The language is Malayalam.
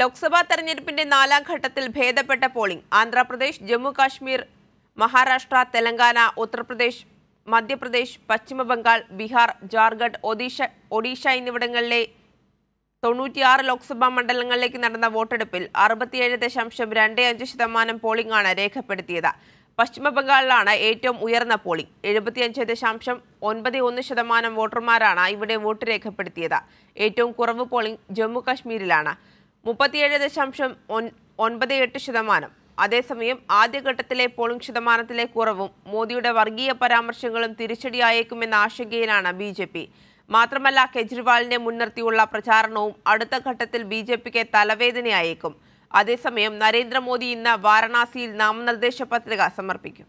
ലോക്സഭാ തെരഞ്ഞെടുപ്പിന്റെ നാലാം ഘട്ടത്തിൽ ഭേദപ്പെട്ട പോളിംഗ് ആന്ധ്രാപ്രദേശ് ജമ്മു കാശ്മീർ മഹാരാഷ്ട്ര തെലങ്കാന ഉത്തർപ്രദേശ് മധ്യപ്രദേശ് പശ്ചിമബംഗാൾ ബീഹാർ ജാർഖണ്ഡ് ഒഡീഷ ഒഡീഷ എന്നിവിടങ്ങളിലെ തൊണ്ണൂറ്റിയാറ് ലോക്സഭാ മണ്ഡലങ്ങളിലേക്ക് നടന്ന വോട്ടെടുപ്പിൽ അറുപത്തിയേഴ് ദശാംശം രണ്ട് അഞ്ച് ശതമാനം പോളിംഗാണ് രേഖപ്പെടുത്തിയത് പശ്ചിമബംഗാളിലാണ് ഏറ്റവും ഉയർന്ന പോളിംഗ് എഴുപത്തിയഞ്ച് ദശാംശം ഒൻപത് ഒന്ന് ശതമാനം വോട്ടർമാരാണ് ഇവിടെ വോട്ട് രേഖപ്പെടുത്തിയത് ഏറ്റവും കുറവ് പോളിംഗ് ജമ്മു കാശ്മീരിലാണ് മുപ്പത്തിയേഴ് ദശാംശം ഒൻപത് എട്ട് ശതമാനം അതേസമയം ആദ്യഘട്ടത്തിലെ പോളിംഗ് ശതമാനത്തിലെ കുറവും മോദിയുടെ വർഗീയ പരാമർശങ്ങളും തിരിച്ചടിയായേക്കുമെന്ന ആശങ്കയിലാണ് ബി ജെ പി മാത്രമല്ല കെജ്രിവാളിനെ മുൻനിർത്തിയുള്ള പ്രചാരണവും അടുത്ത ഘട്ടത്തിൽ ബി ജെ പിക്ക് തലവേദനയായേക്കും അതേസമയം നരേന്ദ്രമോദി ഇന്ന് വാരണാസിയിൽ നാമനിർദ്ദേശ പത്രിക സമർപ്പിക്കും